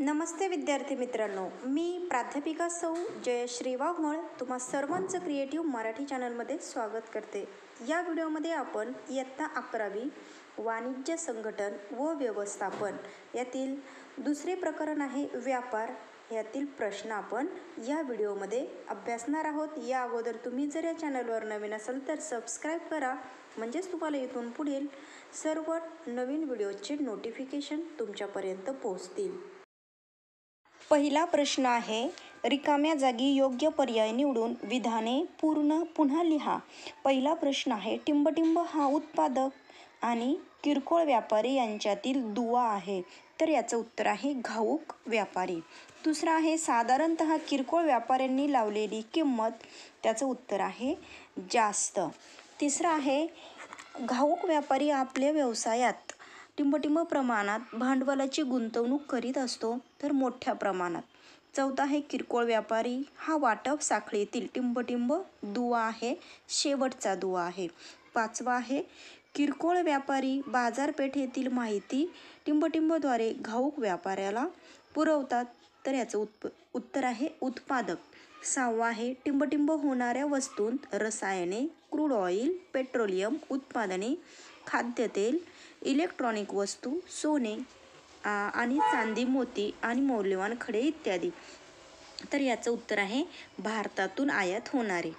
नमस्ते विद्यार्थी मित्रांनो मी प्राध्यापिका सौ जयश्री वाघमळ तुम्हा सर्वांचं क्रिएटिव्ह मराठी चॅनलमध्ये स्वागत करते या व्हिडिओमध्ये आपण इयत्ता अकरावी वाणिज्य संघटन व व्यवस्थापन यातील दुसरे प्रकरण आहे व्यापार यातील प्रश्न आपण या व्हिडिओमध्ये अभ्यासणार आहोत या अगोदर तुम्ही जर या चॅनलवर नवीन असाल तर सबस्क्राईब करा म्हणजेच तुम्हाला इथून पुढील सर्व नवीन व्हिडिओचे नोटिफिकेशन तुमच्यापर्यंत पोहोचतील पहिला प्रश्न आहे रिकाम्या जागी योग्य पर्याय निवडून विधाने पूर्ण पुन्हा लिहा पहिला प्रश्न आहे टिंबटिंब हा उत्पादक आणि किरकोळ व्यापारी यांच्यातील दुवा आहे तर याचं उत्तर आहे घाऊक व्यापारी दुसरा आहे साधारणत किरकोळ व्यापाऱ्यांनी लावलेली किंमत त्याचं उत्तर आहे जास्त तिसरं आहे घाऊक व्यापारी आपल्या व्यवसायात टिंबटिंब प्रमाणात भांडवलाची गुंतवणूक करीत असतो तर मोठ्या प्रमाणात चौथा आहे किरकोळ व्यापारी हा वाटप साखळीतील टिंबटिंब दुवा आहे शेवटचा दुवा आहे पाचवा आहे किरकोळ व्यापारी बाजारपेठेतील माहिती टिंबटिंबद्वारे घाऊक व्यापाऱ्याला पुरवतात तर याचं उत्प उत्तर आहे उत्पादक सहावा आहे टिंबटिंब होणाऱ्या वस्तूंत रसायने क्रूड ऑइल पेट्रोलियम उत्पादने खाद्यतेल इलेक्ट्रॉनिक वस्तू सोने आणि चांदी मोती आणि मौल्यवान खडे इत्यादी तर याचं उत्तर आहे भारतातून आयात होणारे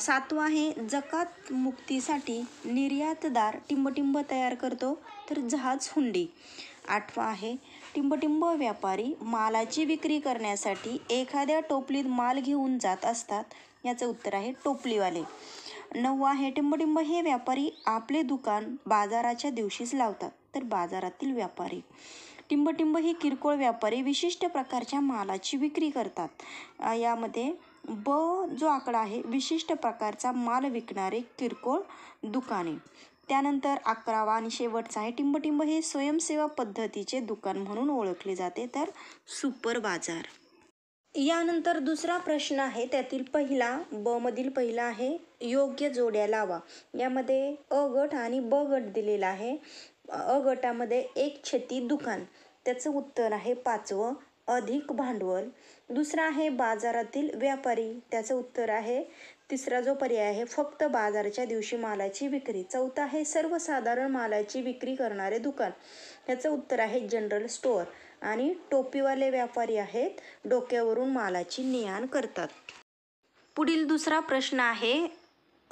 सातवं आहे जकात मुक्तीसाठी निर्यातदार टिंबटिंब तयार करतो तर जहाज हुंडी आठवा आहे टिंबटिंब व्यापारी मालाची विक्री करण्यासाठी एखाद्या टोपलीत माल घेऊन जात असतात याचं उत्तर आहे टोपलीवाले नववा हे टिंबटिंब हे व्यापारी आपले दुकान बाजाराच्या दिवशीच लावतात तर बाजारातील व्यापारी टिंबटिंब हे किरकोळ व्यापारी विशिष्ट प्रकारच्या मालाची विक्री करतात यामध्ये ब जो आकडा आहे विशिष्ट प्रकारचा माल विकणारे किरकोळ दुकाने त्यानंतर अकरावा आणि शेवटचा आहे टिंबटिंब हे स्वयंसेवा पद्धतीचे दुकान म्हणून ओळखले जाते तर सुपर बाजार यानंतर दुसरा प्रश्न आहे त्यातील पहिला ब मधील पहिला आहे योग्य जोड्या लावा यामध्ये अ गट आणि ब गट दिलेला आहे अ गटामध्ये एक छती दुकान त्याचं उत्तर आहे पाचवं अधिक भांडवल दुसरा आहे बाजारातील व्यापारी त्याचं उत्तर आहे तिसरा जो पर्याय आहे फक्त बाजारच्या दिवशी मालाची विक्री चौथा आहे सर्वसाधारण मालाची विक्री करणारे दुकान याचं उत्तर आहे जनरल स्टोअर आणि टोपीवाले व्यापारी आहेत डोक्यावरून मालाची नियाण करतात पुढील दुसरा प्रश्न आहे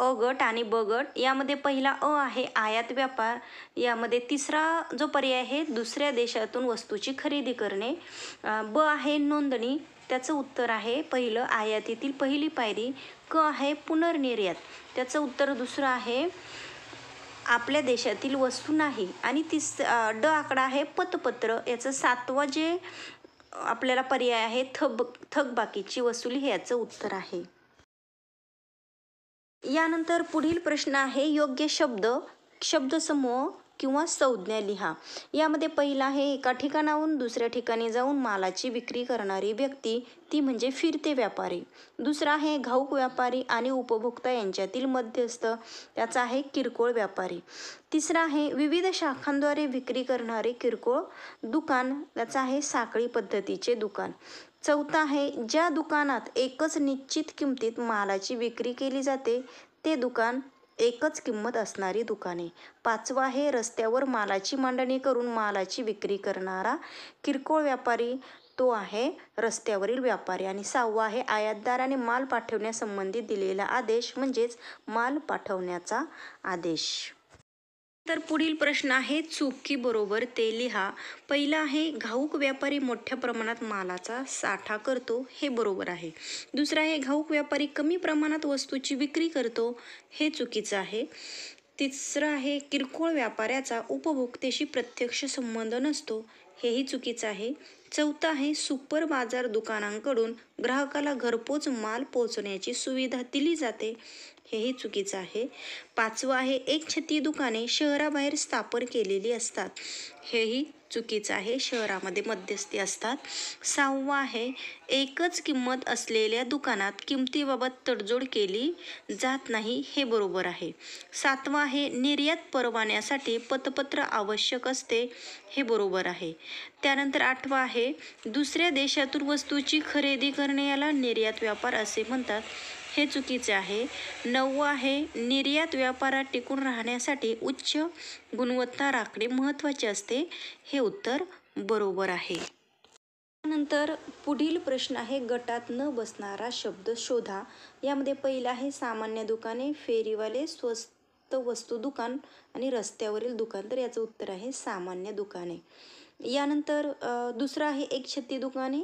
अ गट आणि ब गट यामध्ये पहिला अ आहे आयात व्यापार यामध्ये तिसरा जो पर्याय आहे दुसऱ्या देशातून वस्तूची खरेदी करणे ब आहे नोंदणी त्याचं उत्तर आहे पहिलं आयातीतील पहिली पायरी क आहे पुनर्निर्यात त्याचं उत्तर दुसरं आहे आपल्या देशातील वस्तू नाही आणि तिस ड आकडा आहे पतपत्र याचं सातवं जे आपल्याला पर्याय आहे थब थकबाकीची वसुली हे याचं उत्तर आहे यानंतर पुढील प्रश्न आहे योग्य शब्द शब्दसमूह किंवा संज्ञा लिहा यामध्ये पहिला आहे एका ठिकाणाहून दुसऱ्या ठिकाणी जाऊन मालाची विक्री करणारी व्यक्ती ती म्हणजे फिरते व्यापारी दुसरा आहे घाऊक व्यापारी आणि उपभोक्ता यांच्यातील मध्यस्थ त्याचा आहे किरकोळ व्यापारी तिसरा आहे विविध शाखांद्वारे विक्री करणारे किरकोळ दुकान त्याचं आहे साखळी पद्धतीचे दुकान चौथा आहे ज्या दुकानात एकच निश्चित किमतीत मालाची विक्री केली जाते ते दुकान एकच किंमत असणारी दुकाने पाचवा आहे रस्त्यावर मालाची मांडणी करून मालाची विक्री करणारा किरकोळ व्यापारी तो आहे रस्त्यावरील व्यापारी आणि सहावा आहे आयातदाराने माल पाठवण्यासंबंधी दिलेला आदेश म्हणजेच माल पाठवण्याचा आदेश तर पुढील प्रश्न आहे चुकी बरोबर ते लिहा पहिला आहे घाऊक व्यापारी मोठ्या प्रमाणात मालाचा साठा करतो हे बरोबर आहे दुसरा आहे घाऊक व्यापारी कमी प्रमाणात वस्तूची विक्री करतो हे चुकीचं आहे तिसरं आहे किरकोळ व्यापाऱ्याचा उपभोक्तेशी प्रत्यक्ष संबंध नसतो हेही चुकीचं आहे चौथं आहे सुपर बाजार दुकानांकडून ग्राहकाला घरपोच माल पोचण्याची सुविधा दिली जाते हेही चुकीचं आहे पाचवं आहे एक छती दुकाने शहराबाहेर स्थापन केलेली असतात हेही चुकीचं आहे शहरामध्ये मध्यस्थी असतात सहावा आहे एकच किंमत असलेल्या दुकानात किमतीबाबत तडजोड केली जात नाही हे बरोबर आहे सातवा आहे निर्यात परवान्यासाठी पतपत्र आवश्यक असते हे बरोबर आहे त्यानंतर आठवा आहे दुसऱ्या देशातून वस्तूची खरेदी करणे याला निर्यात व्यापार असे म्हणतात हे चुकीचे आहे नववं आहे निर्यात व्यापारात टिकून राहण्यासाठी उच्च गुणवत्ता राखणे महत्त्वाचे असते हे उत्तर बरोबर आहे त्यानंतर पुढील प्रश्न आहे गटात न बसणारा शब्द शोधा यामध्ये पहिला आहे सामान्य दुकाने फेरीवाले स्वस्त वस्तू दुकान आणि रस्त्यावरील दुकान तर याचं उत्तर आहे सामान्य दुकाने यानंतर दुसरं आहे एक छत्ती दुकाने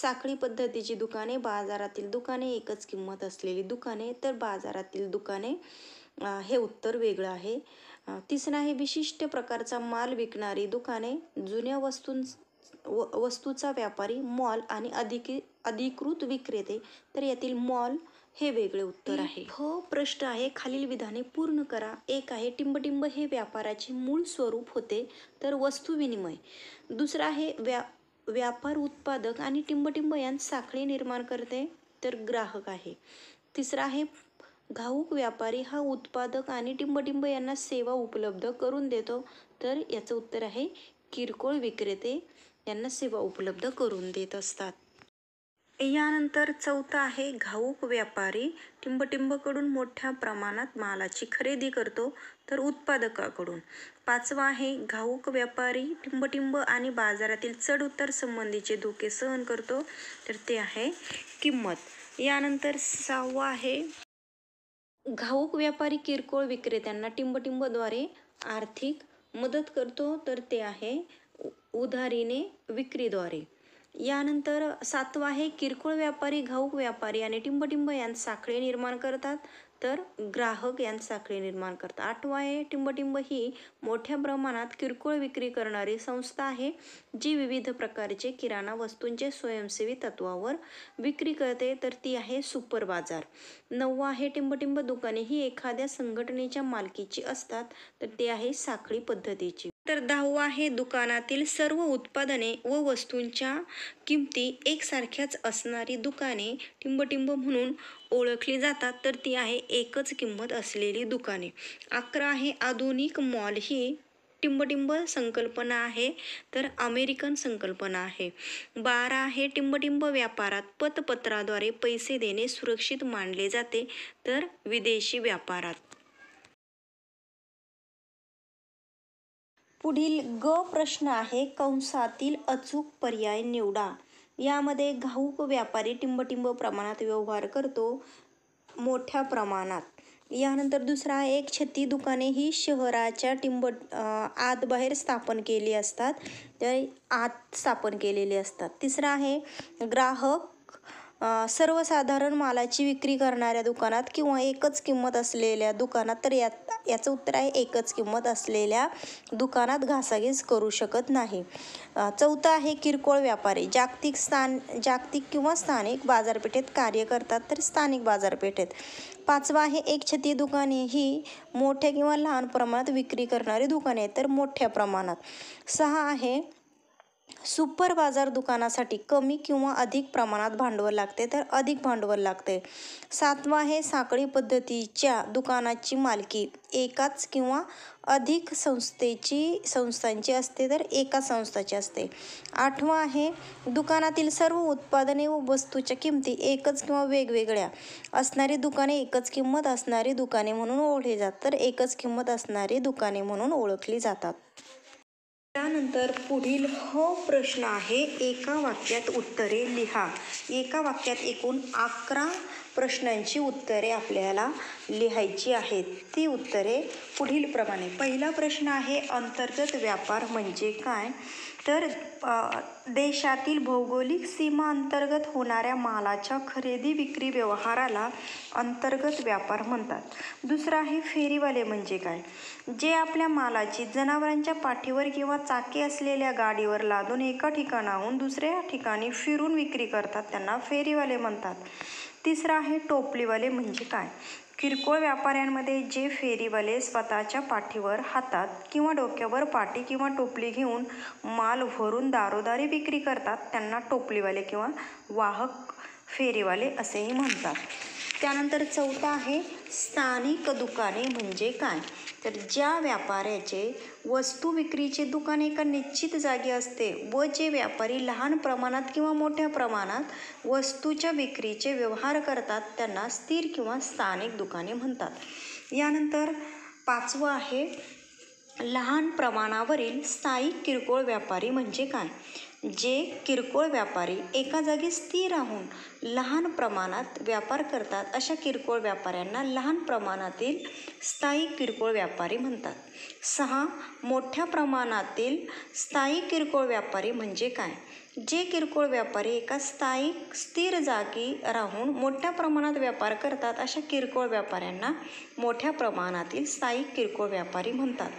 साखळी पद्धतीची दुकाने बाजारातील दुकाने एकच किंमत असलेली दुकाने तर बाजारातील दुकाने हे उत्तर वेगळं आहे तिसरं आहे विशिष्ट प्रकारचा माल विकणारी दुकाने जुन्या वस्तूं व वस्तूचा व्यापारी मॉल आणि अधिक अधिकृत विक्रेते तर यातील मॉल हे वेगळे उत्तर आहे हो प्रश्न आहे खालील विधाने पूर्ण करा एक आहे टिंबटिंब हे व्यापाराचे मूळ स्वरूप होते तर वस्तू विनिमय दुसरा आहे व्या व्यापार उत्पादक आणि टिंबटिंब यांत साखळी निर्माण करते तर ग्राहक आहे तिसरा आहे घाऊक व्यापारी हा उत्पादक आणि टिंबटिंब यांना सेवा उपलब्ध करून देतो तर याचं उत्तर आहे किरकोळ विक्रेते यांना सेवा उपलब्ध करून देत असतात यानंतर चौथं आहे घाऊक व्यापारी टिंबटिंबकडून मोठ्या प्रमाणात मालाची खरेदी करतो तर उत्पादकाकडून पाचवा आहे घाऊक व्यापारी टिंबटिंब आणि बाजारातील चढउतार संबंधीचे धोके सहन करतो तर ते आहे किंमत यानंतर सहावा आहे घाऊक व्यापारी किरकोळ विक्रेत्यांना टिंबटिंबद्वारे आर्थिक मदत करतो तर ते आहे उधारीने विक्रीद्वारे यानंतर सातवा आहे किरकोळ व्यापारी घाऊक व्यापारी आणि टिंबटिंब यांत साखळी निर्माण करतात तर ग्राहक यांत साखळी निर्माण करतात आठवा आहे टिंबटिंब ही मोठ्या प्रमाणात किरकोळ विक्री करणारी संस्था आहे जी विविध प्रकारचे किराणा वस्तूंचे स्वयंसेवी तत्वावर विक्री करते तर ती आहे सुपर बाजार नववा आहे टिंबटिंब दुकाने ही एखाद्या संघटनेच्या मालकीची असतात तर ते आहे साखळी पद्धतीची तर दहावा आहे दुकानातील सर्व उत्पादने व वस्तूंच्या किमती एकसारख्याच असणारी दुकाने टिंबटिंब म्हणून ओळखली जातात तर ती आहे एकच किंमत असलेली दुकाने अकरा आहे आधुनिक मॉल ही टिंबटिंब संकल्पना आहे तर अमेरिकन संकल्पना आहे बारा आहे टिंबटिंब व्यापारात पतपत्राद्वारे पैसे देणे सुरक्षित मानले जाते तर विदेशी व्यापारात पुढील ग प्रश्न आहे कंसातील अचूक पर्याय निवडा यामध्ये घाऊक व्यापारी टिंबटिंब प्रमाणात व्यवहार करतो मोठ्या प्रमाणात यानंतर दुसरा आहे छती दुकाने ही शहराच्या टिंब आत बाहेर स्थापन केली असतात ते आत स्थापन केलेली असतात तिसरा आहे ग्राहक सर्वसाधारण मालाची विक्री करणाऱ्या दुकानात किंवा एकच किंमत असलेल्या दुकानात तर या याचं उत्तर आहे एकच किंमत असलेल्या दुकानात घासाघीस करू शकत नाही चौथं आहे किरकोळ व्यापारी जागतिक स्थान जागतिक किंवा स्थानिक बाजारपेठेत कार्य करतात तर स्थानिक बाजारपेठेत पाचवा आहे एक छती दुकाने ही मोठ्या किंवा लहान प्रमाणात विक्री करणारी दुकाने तर मोठ्या प्रमाणात सहा आहे सुपर बाजार दुकानासाठी कमी किंवा अधिक प्रमाणात भांडवल लागते तर अधिक भांडवल लागते सातवा आहे साखळी पद्धतीच्या दुकानाची मालकी एकाच किंवा अधिक संस्थेची संस्थांची असते तर एका संस्थाची असते आठवा आहे दुकानातील सर्व उत्पादने व वस्तूच्या किमती एकच किंवा वेगवेगळ्या असणारी दुकाने एकच किंमत असणारी दुकाने म्हणून ओळखली जातात तर एकच किंमत असणारी दुकाने म्हणून ओळखली जातात त्यानंतर पुढील ह प्रश्न आहे एका वाक्यात उत्तरे लिहा एका वाक्यात एकूण अकरा प्रश्नांची उत्तरे आपल्याला लिहायची आहेत ती उत्तरे पुढीलप्रमाणे पहिला प्रश्न आहे अंतर्गत व्यापार म्हणजे काय तर देशातील भौगोलिक सीमा अंतर्गत होणाऱ्या मालाच्या खरेदी विक्री व्यवहाराला अंतर्गत व्यापार म्हणतात दुसरा आहे फेरीवाले म्हणजे काय जे आपल्या मालाची जनावरांच्या पाठीवर किंवा चाके असलेल्या गाडीवर लादून एका ठिकाणाहून दुसऱ्या ठिकाणी फिरून विक्री करतात त्यांना फेरीवाले म्हणतात तिसरा आहे टोपलीवाले म्हणजे काय किरकोळ व्यापाऱ्यांमध्ये जे फेरीवाले स्वतःच्या पाठीवर हातात किंवा डोक्यावर पाठी किंवा टोपली घेऊन माल भरून दारोदारी विक्री करतात त्यांना टोपलीवाले किंवा वाहक फेरीवाले असेही म्हणतात त्यानंतर चौथा आहे स्थानिक दुकाने म्हणजे काय तर ज्या व्यापाऱ्याचे वस्तू विक्रीचे दुकान एका निश्चित जागी असते व जे व्यापारी लहान प्रमाणात किंवा मोठ्या प्रमाणात वस्तूच्या विक्रीचे व्यवहार करतात त्यांना स्थिर किंवा स्थानिक दुकाने म्हणतात यानंतर पाचवं आहे लहान प्रमाणावरील स्थायिक किरकोळ व्यापारी म्हणजे काय जे किरकोळ व्यापारी एका जागी स्थिर राहून लहान प्रमाणात व्यापार करतात अशा किरकोळ व्यापाऱ्यांना लहान प्रमाणातील स्थायी किरकोळ व्यापारी म्हणतात सहा मोठ्या प्रमाणातील स्थायी किरकोळ व्यापारी म्हणजे काय जे किरकोळ व्यापारी एका स्थायी स्थिर जागी राहून मोठ्या प्रमाणात व्यापार करतात अशा किरकोळ व्यापाऱ्यांना मोठ्या प्रमाणातील स्थायी किरकोळ व्यापारी म्हणतात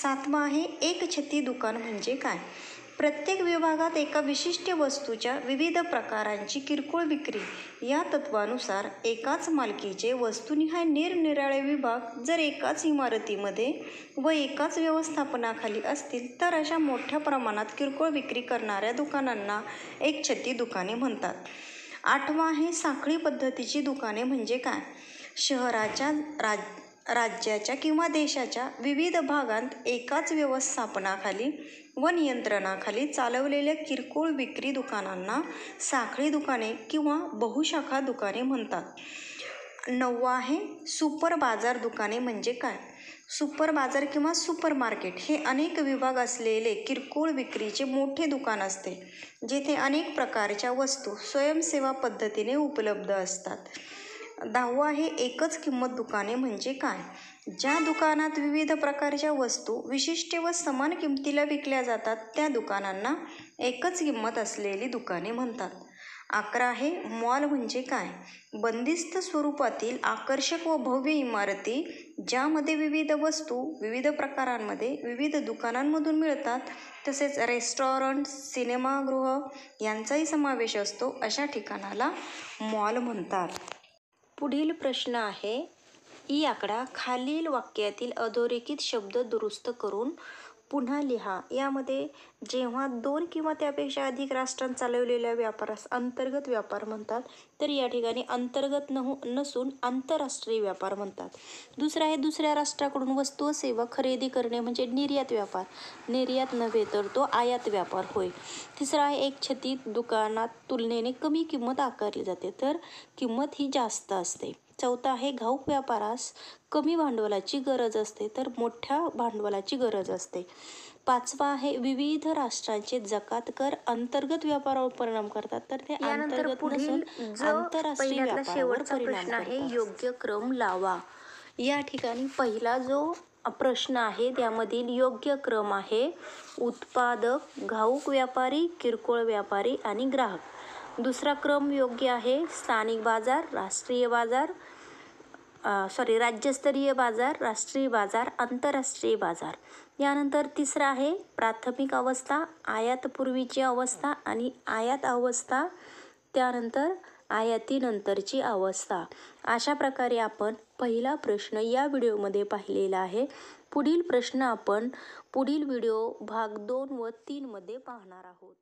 सातवा आहे एकछती दुकान म्हणजे काय प्रत्येक विभागात एका विशिष्ट वस्तूच्या विविध प्रकारांची किरकोळ विक्री या तत्वानुसार एकाच मालकीचे वस्तुनिहाय निरनिराळे विभाग जर एकाच इमारतीमध्ये व एकाच व्यवस्थापनाखाली असतील तर अशा मोठ्या प्रमाणात किरकोळ विक्री करणाऱ्या दुकानांना एक छती दुकाने म्हणतात आठवा आहे साखळी पद्धतीची दुकाने म्हणजे काय शहराच्या राज राज्याच्या किंवा देशाच्या विविध भागांत एकाच व्यवस्थापनाखाली व नियंत्रणाखाली चालवलेल्या किरकोळ विक्री दुकानांना साखळी दुकाने किंवा बहुशाखा दुकाने म्हणतात नववा आहे सुपर बाजार दुकाने म्हणजे काय सुपर बाजार किंवा सुपर मार्केट हे अनेक विभाग असलेले किरकोळ विक्रीचे मोठे दुकान असते जेथे अनेक प्रकारच्या वस्तू स्वयंसेवा पद्धतीने उपलब्ध असतात दहावं आहे एकच किंमत दुकाने म्हणजे काय ज्या दुकानात विविध प्रकारच्या वस्तू विशिष्ट व समान किमतीला विकल्या जातात त्या दुकानांना एकच किंमत असलेली दुकाने म्हणतात अकरा आहे मॉल म्हणजे काय बंदिस्त स्वरूपातील आकर्षक व भव्य इमारती ज्यामध्ये विविध वस्तू विविध प्रकारांमध्ये विविध दुकानांमधून मिळतात तसेच रेस्टॉरंट सिनेमागृह यांचाही समावेश असतो अशा ठिकाणाला मॉल म्हणतात पुढील प्रश्न आहे ई आकडा खालील वाक्यातील अधोरेखित शब्द दुरुस्त करून पुन्हा लिहा यामध्ये जेव्हा दोन किंवा त्यापेक्षा अधिक राष्ट्रांत चालवलेल्या व्यापारास अंतर्गत व्यापार म्हणतात तर या ठिकाणी अंतर्गत नहु नसून आंतरराष्ट्रीय व्यापार म्हणतात दुसरा आहे दुसऱ्या राष्ट्राकडून वस्तू सेवा खरेदी करणे म्हणजे निर्यात व्यापार निर्यात नव्हे तर तो आयात व्यापार होय तिसरा आहे एक छतीत दुकानात तुलनेने कमी किंमत आकारली जाते तर किंमत ही जास्त असते चौथा आहे घाऊक व्यापारास कमी भांडवलाची गरज असते तर मोठ्या भांडवलाची गरज असते पाचवा आहे विविध राष्ट्रांचे जकात कर अंतर्गत व्यापारावर परिणाम करतात तर ते अंतर्गत नसून आंतरराष्ट्रीय व्यापारावर परिणाम आहे योग्य क्रम लावा या ठिकाणी पहिला जो प्रश्न आहे त्यामधील योग्य क्रम आहे उत्पादक घाऊक व्यापारी किरकोळ व्यापारी आणि ग्राहक दुसरा क्रम योग्य आहे स्थानिक बाजार राष्ट्रीय बाजार सॉरी राज्यस्तरीय बाजार राष्ट्रीय बाजार आंतरराष्ट्रीय बाजार यानंतर तिसरा आहे प्राथमिक अवस्था आयातपूर्वीची अवस्था आणि आयात अवस्था त्यानंतर आयातीनंतरची अवस्था अशा प्रकारे आपण पहिला प्रश्न या व्हिडिओमध्ये पाहिलेला आहे पुढील प्रश्न आपण पुढील व्हिडिओ भाग दोन व तीनमध्ये पाहणार आहोत